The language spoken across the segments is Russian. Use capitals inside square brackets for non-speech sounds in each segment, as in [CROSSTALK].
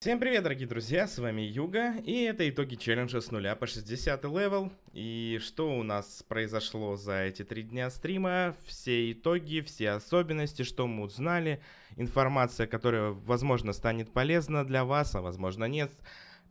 Всем привет, дорогие друзья, с вами Юга, и это итоги челленджа с нуля по 60 левел. И что у нас произошло за эти три дня стрима, все итоги, все особенности, что мы узнали, информация, которая, возможно, станет полезна для вас, а возможно нет.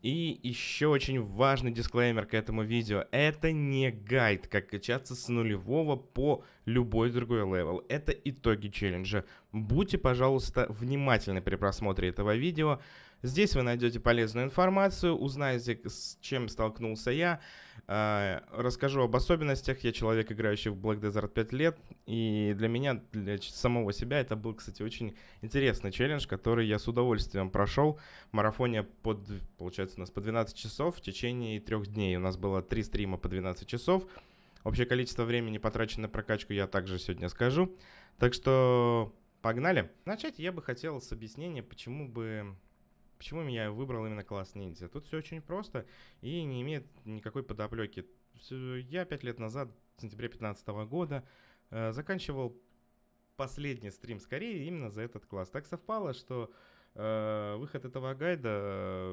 И еще очень важный дисклеймер к этому видео. Это не гайд, как качаться с нулевого по любой другой левел. Это итоги челленджа. Будьте, пожалуйста, внимательны при просмотре этого видео. Здесь вы найдете полезную информацию, узнаете, с чем столкнулся я, а, расскажу об особенностях. Я человек, играющий в Black Desert 5 лет, и для меня, для самого себя, это был, кстати, очень интересный челлендж, который я с удовольствием прошел. Марафония под, получается, у нас по 12 часов в течение трех дней. У нас было три стрима по 12 часов. Общее количество времени, потрачено на прокачку, я также сегодня скажу. Так что погнали. Начать я бы хотел с объяснения, почему бы Почему я выбрал именно класс ниндзя? Тут все очень просто и не имеет никакой подоплеки. Я пять лет назад, в сентябре 2015 года, э, заканчивал последний стрим скорее именно за этот класс. Так совпало, что э, выход этого гайда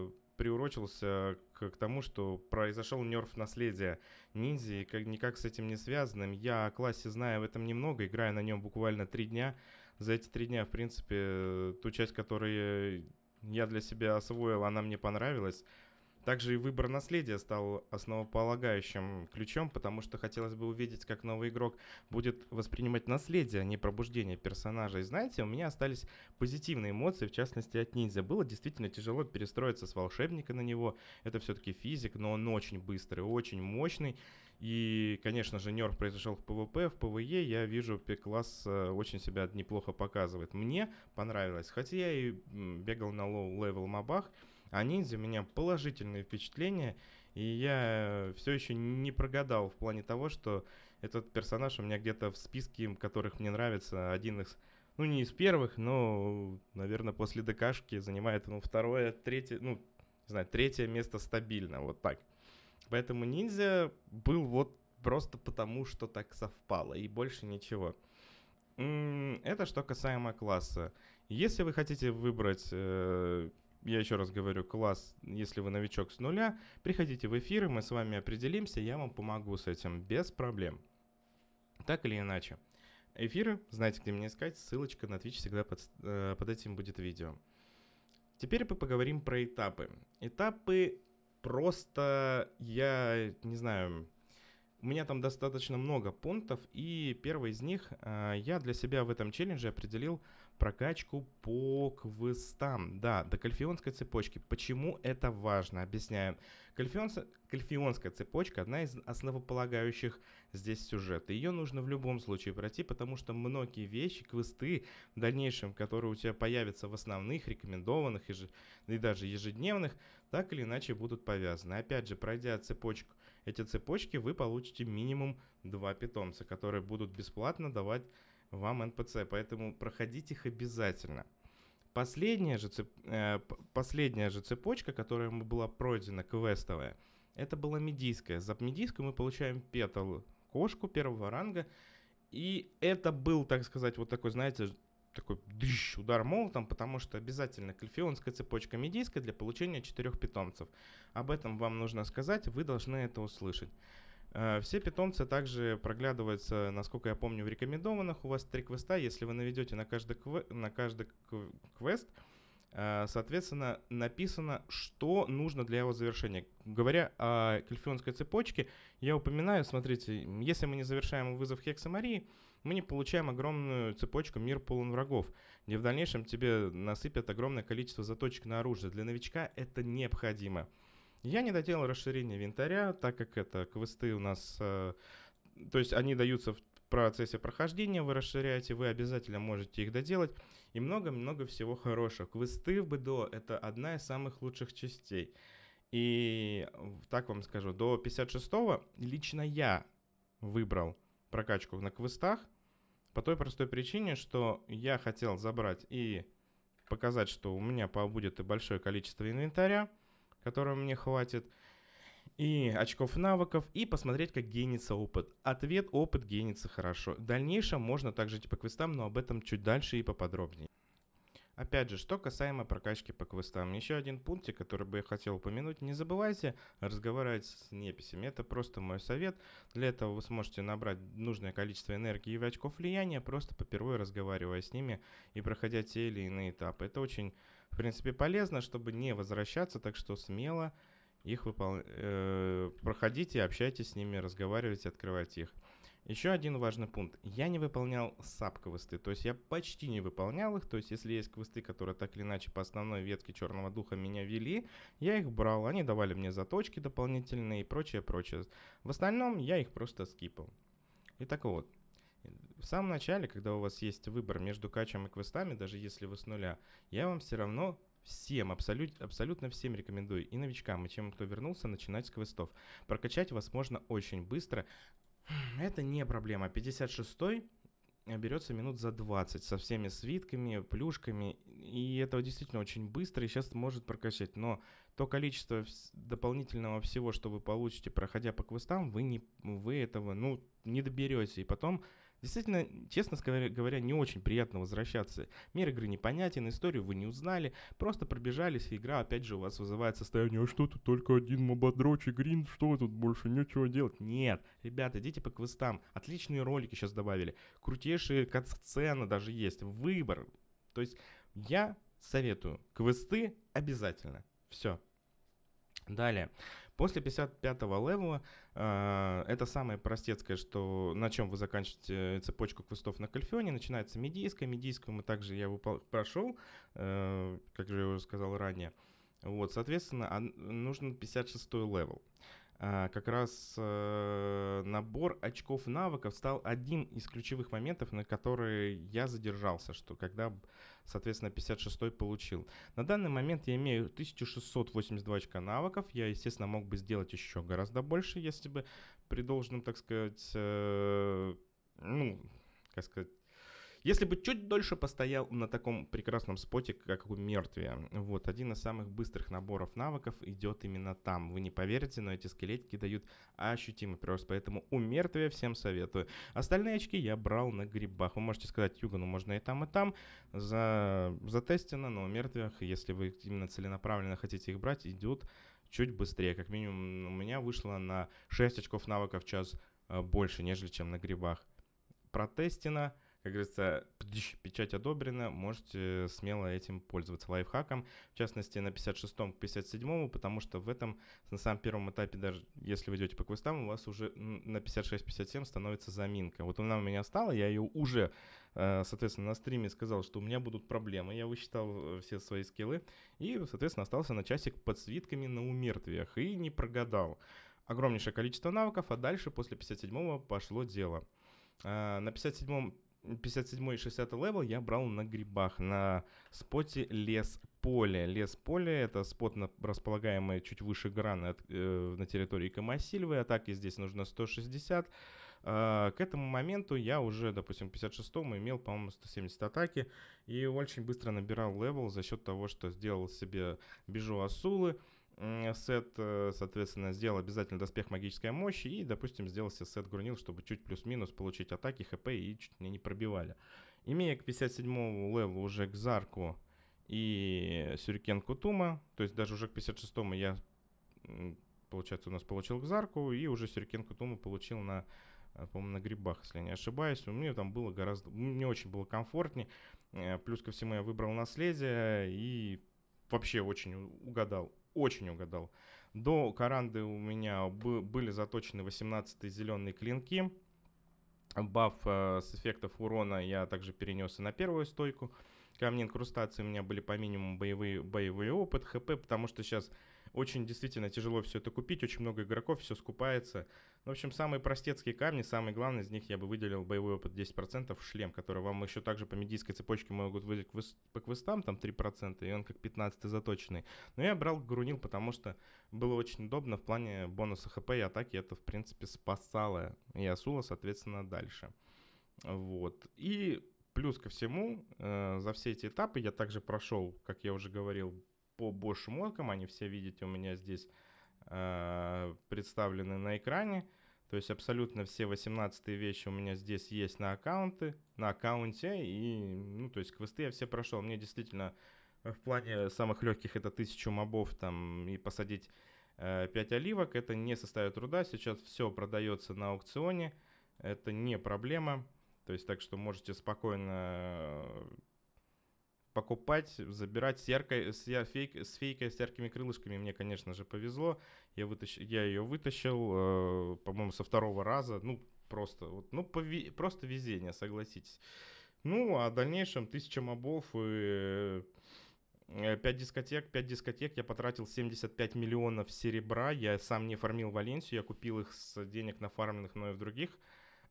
э, приурочился к, к тому, что произошел нерф наследия ниндзя, и как, никак с этим не связанным. Я о классе знаю в этом немного, играю на нем буквально три дня. За эти три дня, в принципе, э, ту часть, которая я для себя освоил, она мне понравилась. Также и выбор наследия стал основополагающим ключом, потому что хотелось бы увидеть, как новый игрок будет воспринимать наследие, а не пробуждение персонажа. И знаете, у меня остались позитивные эмоции, в частности от ниндзя. Было действительно тяжело перестроиться с волшебника на него. Это все-таки физик, но он очень быстрый, очень мощный. И, конечно же, Нерв произошел в ПВП, в ПВЕ я вижу, класс э, очень себя неплохо показывает. Мне понравилось, хотя я и бегал на лоу-левел мобах, они за меня положительные впечатления, и я э, все еще не прогадал в плане того, что этот персонаж у меня где-то в списке, которых мне нравится, один из, ну не из первых, но, наверное, после ДКшки занимает ну, второе, третье, ну, не знаю, третье место стабильно, вот так. Поэтому ниндзя был вот просто потому, что так совпало, и больше ничего. Это что касаемо класса. Если вы хотите выбрать э, я еще раз говорю, класс, если вы новичок с нуля, приходите в эфиры, мы с вами определимся, я вам помогу с этим без проблем. Так или иначе. Эфиры, знаете, где меня искать, ссылочка на Twitch всегда под, э, под этим будет видео. Теперь мы поговорим про этапы. Этапы просто, я не знаю, у меня там достаточно много пунктов, и первый из них э, я для себя в этом челлендже определил прокачку по квестам. Да, до кальфионской цепочки. Почему это важно? Объясняю. Кальфион... Кальфионская цепочка одна из основополагающих здесь сюжета. Ее нужно в любом случае пройти, потому что многие вещи, квесты в дальнейшем, которые у тебя появятся в основных, рекомендованных еж... и даже ежедневных, так или иначе будут повязаны. Опять же, пройдя цепочку, эти цепочки, вы получите минимум два питомца, которые будут бесплатно давать вам НПЦ. Поэтому проходить их обязательно. Последняя же, цеп... Э, последняя же цепочка, которая была пройдена, квестовая, это была медийская. За медийскую мы получаем петал кошку первого ранга. И это был, так сказать, вот такой, знаете, такой дыщ, удар молотом, потому что обязательно кальфионская цепочка медийская для получения четырех питомцев. Об этом вам нужно сказать, вы должны это услышать. Э, все питомцы также проглядываются, насколько я помню, в рекомендованных. У вас три квеста. Если вы наведете на каждый, кве- на каждый квест, э, соответственно, написано, что нужно для его завершения. Говоря о кальфионской цепочке, я упоминаю, смотрите, если мы не завершаем вызов Хекса Марии, мы не получаем огромную цепочку «Мир полон врагов», где в дальнейшем тебе насыпят огромное количество заточек на оружие. Для новичка это необходимо. Я не доделал расширение инвентаря, так как это квесты у нас... Э, то есть они даются в процессе прохождения, вы расширяете, вы обязательно можете их доделать. И много-много всего хорошего. Квесты в БДО — это одна из самых лучших частей. И так вам скажу, до 56-го лично я выбрал прокачку на квестах по той простой причине, что я хотел забрать и показать, что у меня будет и большое количество инвентаря — которого мне хватит, и очков навыков, и посмотреть, как генится опыт. Ответ – опыт генится хорошо. В дальнейшем можно также идти по квестам, но об этом чуть дальше и поподробнее. Опять же, что касаемо прокачки по квестам, еще один пунктик, который бы я хотел упомянуть. Не забывайте разговаривать с неписями. Это просто мой совет. Для этого вы сможете набрать нужное количество энергии и очков влияния, просто попервой разговаривая с ними и проходя те или иные этапы. Это очень в принципе, полезно, чтобы не возвращаться, так что смело их выпол... э, проходите, общайтесь с ними, разговаривайте, открывайте их. Еще один важный пункт. Я не выполнял сап-квесты, то есть я почти не выполнял их, то есть если есть квесты, которые так или иначе по основной ветке Черного Духа меня вели, я их брал, они давали мне заточки дополнительные и прочее, прочее. В остальном я их просто скипал. И так вот, в самом начале, когда у вас есть выбор между качем и квестами, даже если вы с нуля, я вам все равно всем, абсолют, абсолютно всем рекомендую, и новичкам, и тем, кто вернулся, начинать с квестов. Прокачать вас можно очень быстро. Хм, это не проблема. 56-й берется минут за 20 со всеми свитками, плюшками, и это действительно очень быстро и сейчас может прокачать, но то количество дополнительного всего, что вы получите, проходя по квестам, вы, не, вы этого, ну, не доберете, и потом Действительно, честно говоря, не очень приятно возвращаться. Мир игры непонятен, историю вы не узнали, просто пробежались, и игра опять же у вас вызывает состояние, а что тут только один мободрочь и грин, что тут больше нечего делать? Нет, ребята, идите по квестам, отличные ролики сейчас добавили, крутейшие кат-сцены даже есть, выбор. То есть я советую, квесты обязательно. Все. Далее. После 55-го левела э, это самое простецкое, что, на чем вы заканчиваете цепочку квестов на Кальфионе, начинается медийская. Медийскую мы также я прошел, э, как же я уже сказал ранее. Вот, соответственно, а, нужен 56-й левел. А, как раз э, набор очков навыков стал одним из ключевых моментов, на которые я задержался, что когда, соответственно, 56 получил. На данный момент я имею 1682 очка навыков, я, естественно, мог бы сделать еще гораздо больше, если бы при должном, так сказать, э, ну, как сказать, если бы чуть дольше постоял на таком прекрасном споте, как у мертвия, вот, один из самых быстрых наборов навыков идет именно там. Вы не поверите, но эти скелетики дают ощутимый прирост, поэтому у мертвия всем советую. Остальные очки я брал на грибах. Вы можете сказать, Юга, ну можно и там, и там. За... Затестено, но у мертвях, если вы именно целенаправленно хотите их брать, идет чуть быстрее. Как минимум у меня вышло на 6 очков навыков в час э, больше, нежели чем на грибах. Протестено. Как говорится, печать одобрена, можете смело этим пользоваться лайфхаком, в частности на 56-м к 57-му, потому что в этом, на самом первом этапе, даже если вы идете по квестам, у вас уже на 56-57 становится заминка. Вот она у меня стала, я ее уже, э, соответственно, на стриме сказал, что у меня будут проблемы, я высчитал э, все свои скиллы, и, соответственно, остался на часик под свитками на умертвиях и не прогадал огромнейшее количество навыков, а дальше после 57-го пошло дело. Э, на 57-м 57 и 60 левел я брал на грибах, на споте лес поле. Лес поле это спот, на, располагаемый чуть выше граны от, э, на территории Камасильвы. Атаки здесь нужно 160. Э, а, к этому моменту я уже, допустим, к 56 имел, по-моему, 170 атаки. И очень быстро набирал левел за счет того, что сделал себе бежу Асулы сет, э, соответственно, сделал обязательно доспех магической мощи и, допустим, сделал себе сет грунил, чтобы чуть плюс-минус получить атаки, хп и чуть меня не пробивали. Имея к 57-му левелу уже к Зарку и Сюрикен Кутума, то есть даже уже к 56-му я, получается, у нас получил к Зарку и уже Сюрикен Кутума получил на э, по-моему, на грибах, если я не ошибаюсь. У меня там было гораздо... Мне очень было комфортнее. Э, плюс ко всему я выбрал наследие и вообще очень угадал очень угадал. До Каранды у меня были заточены 18 зеленые клинки. Баф э, с эффектов урона я также перенес и на первую стойку. Ко мне инкрустации у меня были по минимуму боевые, боевой опыт, хп, потому что сейчас очень действительно тяжело все это купить, очень много игроков, все скупается. Ну, в общем, самые простецкие камни, самый главный из них я бы выделил боевой опыт 10%, шлем, который вам еще также по медийской цепочке могут выделить по квестам, там 3%, и он как 15 заточенный. Но я брал Грунил, потому что было очень удобно в плане бонуса хп и атаки, это в принципе спасало и Асула, соответственно, дальше. Вот. И плюс ко всему, э, за все эти этапы я также прошел, как я уже говорил, по Bosch Morecom, они все, видите, у меня здесь э, представлены на экране. То есть абсолютно все 18 вещи у меня здесь есть на аккаунты, на аккаунте, и, ну, то есть квесты я все прошел. Мне действительно э, в плане самых легких это 1000 мобов там и посадить э, 5 оливок, это не составит труда. Сейчас все продается на аукционе, это не проблема. То есть так что можете спокойно э, покупать, забирать с, яркой, с, я, фейк, с фейкой, с яркими крылышками. Мне, конечно же, повезло. Я, вытащ, я ее вытащил, э, по-моему, со второго раза. Ну, просто, вот, ну, пови, просто везение, согласитесь. Ну, а в дальнейшем тысяча мобов и... Э, 5 дискотек, 5 дискотек, я потратил 75 миллионов серебра, я сам не фармил Валенсию, я купил их с денег, на но и в других.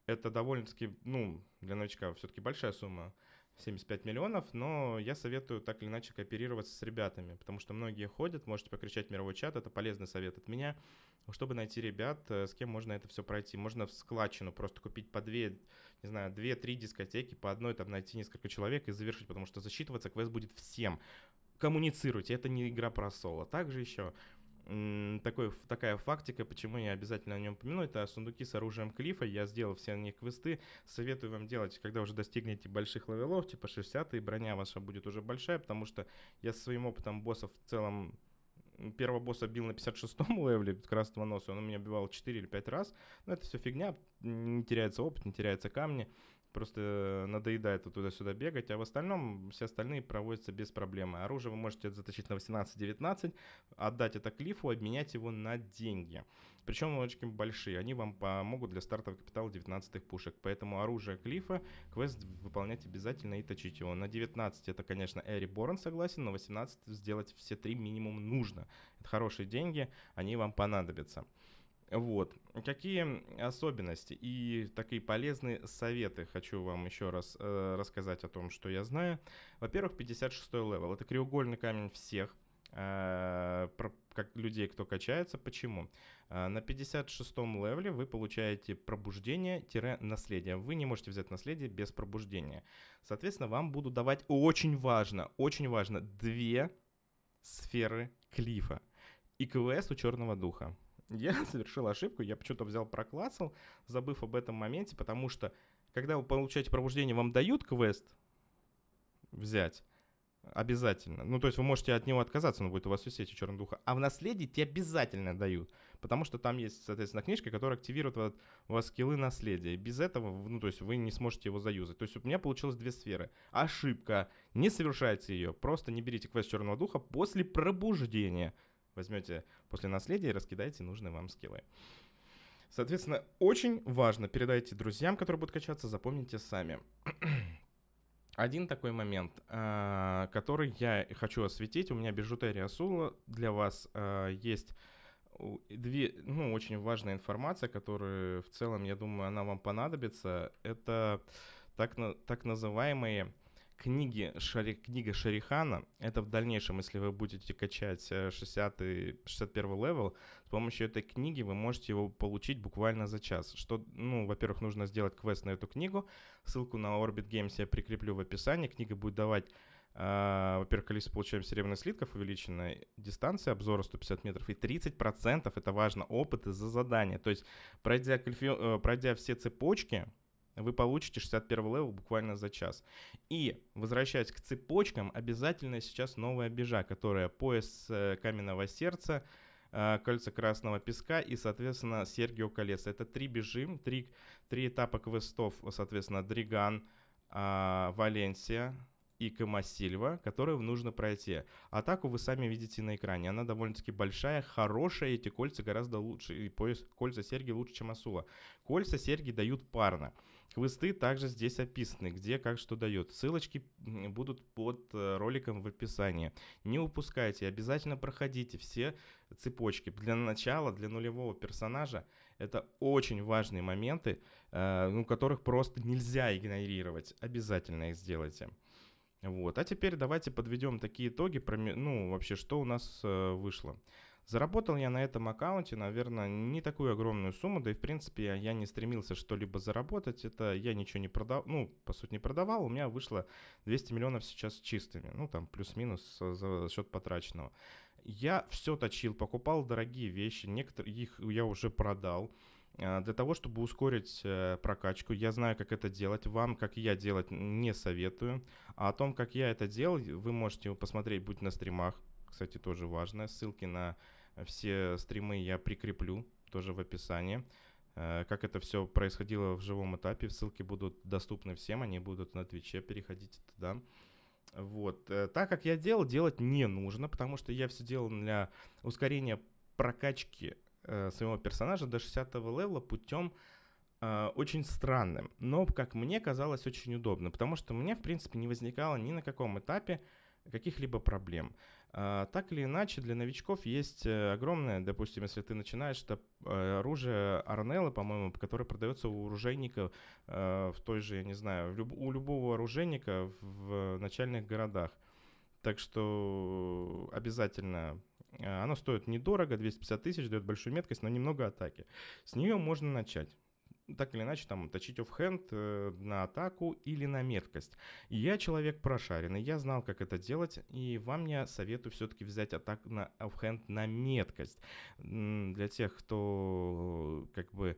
Это довольно-таки, ну, для новичка все-таки большая сумма. 75 миллионов, но я советую так или иначе кооперироваться с ребятами, потому что многие ходят, можете покричать в мировой чат, это полезный совет от меня, чтобы найти ребят, э, с кем можно это все пройти. Можно в складчину просто купить по две, не знаю, две-три дискотеки, по одной там найти несколько человек и завершить, потому что засчитываться квест будет всем. Коммуницируйте, это не игра про соло. Также еще такой, такая фактика, почему я обязательно о нем упомяну это сундуки с оружием Клифа, я сделал все на них квесты, советую вам делать, когда уже достигнете больших левелов, типа 60, и броня ваша будет уже большая, потому что я со своим опытом боссов в целом первого босса бил на 56-м левеле красного носа, он у меня бивал 4 или 5 раз. Но это все фигня, не теряется опыт, не теряются камни просто надоедает вот туда-сюда бегать, а в остальном все остальные проводятся без проблемы. Оружие вы можете заточить на 18-19, отдать это Клифу, обменять его на деньги. Причем очень большие, они вам помогут для стартового капитала 19-х пушек, поэтому оружие Клифа квест выполнять обязательно и точить его. На 19 это, конечно, Эри Борн согласен, на 18 сделать все три минимум нужно. Это хорошие деньги, они вам понадобятся. Вот. Какие особенности и такие полезные советы хочу вам еще раз э, рассказать о том, что я знаю. Во-первых, 56 й левел. Это краеугольный камень всех э, про, как людей, кто качается. Почему? Э, на 56-м левеле вы получаете пробуждение-наследие. Вы не можете взять наследие без пробуждения. Соответственно, вам буду давать очень важно, очень важно, две сферы клифа. И КВС у черного духа я [LAUGHS] совершил ошибку, я почему-то взял, проклацал, забыв об этом моменте, потому что, когда вы получаете пробуждение, вам дают квест взять, Обязательно. Ну, то есть вы можете от него отказаться, но будет у вас висеть сети Черного Духа. А в наследии тебе обязательно дают, потому что там есть, соответственно, книжка, которая активирует вот, у вас скиллы наследия. Без этого, ну, то есть вы не сможете его заюзать. То есть у меня получилось две сферы. Ошибка. Не совершайте ее. Просто не берите квест Черного Духа после пробуждения. Возьмете после наследия и раскидайте нужные вам скиллы. Соответственно, очень важно, передайте друзьям, которые будут качаться, запомните сами. [CLEARS THROAT] Один такой момент, а, который я хочу осветить. У меня бижутерия Сула для вас а, есть две, ну, очень важная информация, которая в целом, я думаю, она вам понадобится. Это так, так называемые книги, Шари, книга Шарихана, это в дальнейшем, если вы будете качать 60 и 61 левел, с помощью этой книги вы можете его получить буквально за час. Что, ну, во-первых, нужно сделать квест на эту книгу, ссылку на Orbit Games я прикреплю в описании, книга будет давать э, во-первых, количество получаем серебряных слитков увеличенная дистанция обзора 150 метров, и 30% это важно, опыт за задание. То есть, пройдя, э, пройдя все цепочки, вы получите 61 левел буквально за час. И, возвращаясь к цепочкам, обязательно сейчас новая бежа, которая пояс э, каменного сердца, э, кольца красного песка и, соответственно, Сергио колеса. Это три бежим, три, три этапа квестов, соответственно, Дриган, а, Валенсия, и Камасильва, которые нужно пройти. Атаку вы сами видите на экране. Она довольно-таки большая, хорошая, эти кольца гораздо лучше, и пояс кольца серьги лучше, чем Асула. Кольца серьги дают парно. Квесты также здесь описаны, где как что дает. Ссылочки будут под э, роликом в описании. Не упускайте, обязательно проходите все цепочки. Для начала, для нулевого персонажа это очень важные моменты, э, ну, которых просто нельзя игнорировать. Обязательно их сделайте. Вот. А теперь давайте подведем такие итоги, ну вообще, что у нас э, вышло. Заработал я на этом аккаунте, наверное, не такую огромную сумму, да и в принципе я не стремился что-либо заработать, это я ничего не продавал, ну, по сути, не продавал, у меня вышло 200 миллионов сейчас чистыми, ну, там, плюс-минус э, за счет потраченного. Я все точил, покупал дорогие вещи, некоторые их я уже продал, а, для того, чтобы ускорить э, прокачку, я знаю, как это делать. Вам, как я делать, не советую. А о том, как я это делал, вы можете посмотреть, будь на стримах, кстати, тоже важно. Ссылки на все стримы я прикреплю тоже в описании. Э, как это все происходило в живом этапе, ссылки будут доступны всем, они будут на Твиче, переходите туда. Вот. Э, так как я делал, делать не нужно, потому что я все делал для ускорения прокачки Э, своего персонажа до 60 левела путем э, очень странным, но, как мне казалось, очень удобно, потому что мне, в принципе, не возникало ни на каком этапе каких-либо проблем. Э, так или иначе, для новичков есть огромное, допустим, если ты начинаешь, это оружие Арнелла, по-моему, которое продается у оружейника в той же, я не знаю, у любого оружейника в начальных городах. Так что обязательно а, оно стоит недорого, 250 тысяч, дает большую меткость, но немного атаки. С нее можно начать так или иначе там точить оффхенд э, на атаку или на меткость. Я человек прошаренный, я знал, как это делать, и вам я советую все-таки взять атаку на оффхенд на меткость. Для тех, кто как бы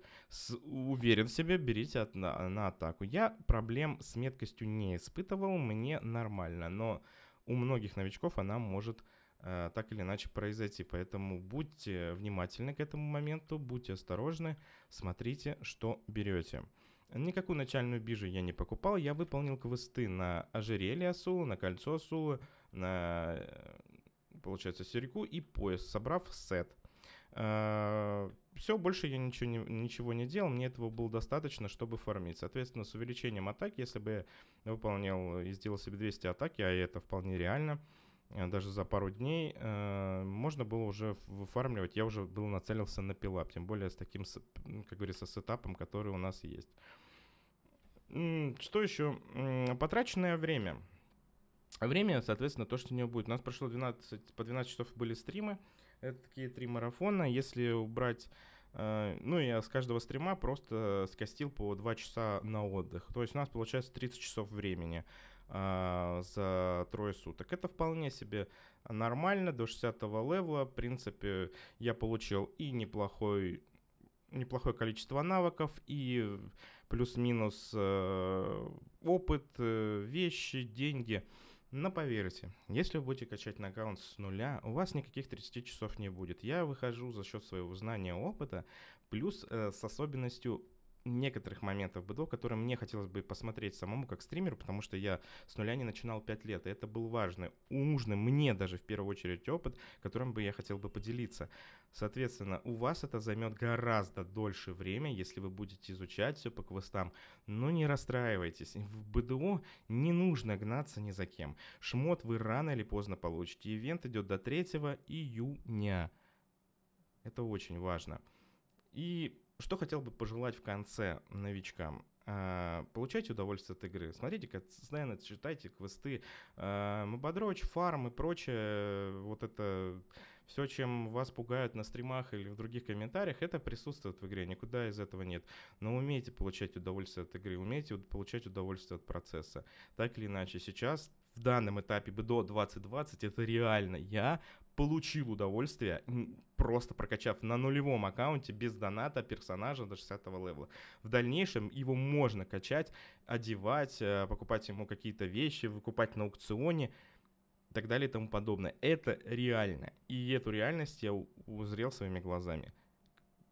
уверен в себе, берите от, на, на атаку. Я проблем с меткостью не испытывал, мне нормально, но у многих новичков она может Э, так или иначе произойти. Поэтому будьте внимательны к этому моменту, будьте осторожны, смотрите, что берете. Никакую начальную биржу я не покупал, я выполнил квесты на ожерелье Асулы, на кольцо Асулы, на, э, получается, серьгу и пояс, собрав сет. Э, Все, больше я ничего не, ничего не делал, мне этого было достаточно, чтобы фармить. Соответственно, с увеличением атак, если бы я выполнил и сделал себе 200 атаки, а это вполне реально, Э, даже за пару дней, э, можно было уже выфармливать. Я уже был нацелился на пилап, тем более с таким, как говорится, сетапом, который у нас есть. Что еще? Потраченное время. Время, соответственно, то, что у него будет. У нас прошло 12, по 12 часов были стримы. Это такие три марафона. Если убрать э, ну, я с каждого стрима просто скостил по 2 часа на отдых. То есть у нас получается 30 часов времени. А, за трое суток. Это вполне себе нормально, до 60 левела, в принципе, я получил и неплохой неплохое количество навыков и плюс-минус э, опыт, э, вещи, деньги. Но поверьте, если вы будете качать аккаунт с нуля, у вас никаких 30 часов не будет. Я выхожу за счет своего знания опыта, плюс э, с особенностью некоторых моментов БДО, которые мне хотелось бы посмотреть самому как стримеру, потому что я с нуля не начинал 5 лет, и это был важный, нужный мне даже в первую очередь опыт, которым бы я хотел бы поделиться. Соответственно, у вас это займет гораздо дольше время, если вы будете изучать все по квестам, но не расстраивайтесь, в БДО не нужно гнаться ни за кем. Шмот вы рано или поздно получите, ивент идет до 3 июня. Это очень важно. И что хотел бы пожелать в конце новичкам? Э, получайте удовольствие от игры. Смотрите, как постоянно читайте квесты. Э, Мободроч, фарм и прочее, вот это все, чем вас пугают на стримах или в других комментариях, это присутствует в игре, никуда из этого нет. Но умейте получать удовольствие от игры, умейте получать удовольствие от процесса. Так или иначе, сейчас в данном этапе до 2020 это реально. Я получил удовольствие, просто прокачав на нулевом аккаунте без доната персонажа до 60 левела. В дальнейшем его можно качать, одевать, э, покупать ему какие-то вещи, выкупать на аукционе и так далее и тому подобное. Это реально. И эту реальность я узрел своими глазами.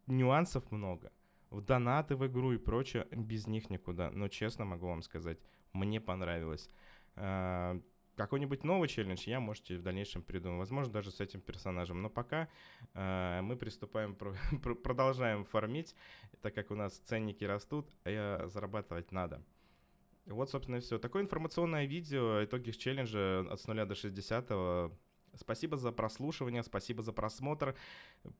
Нюансов много. В донаты в игру и прочее без них никуда. Но честно могу вам сказать, мне понравилось э, какой-нибудь новый челлендж я, можете в дальнейшем придумать, возможно, даже с этим персонажем. Но пока э, мы приступаем, про, [LAUGHS] продолжаем фармить, так как у нас ценники растут, а э, зарабатывать надо. Вот, собственно, и все. Такое информационное видео, итоги челленджа от нуля до 60. -го. Спасибо за прослушивание, спасибо за просмотр.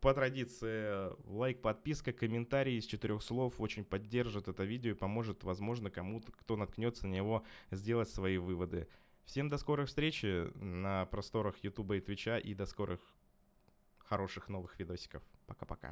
По традиции, лайк, подписка, комментарий из четырех слов очень поддержит это видео и поможет, возможно, кому-то, кто наткнется на него, сделать свои выводы. Всем до скорых встреч э, на просторах Ютуба и Твича и до скорых хороших новых видосиков. Пока-пока.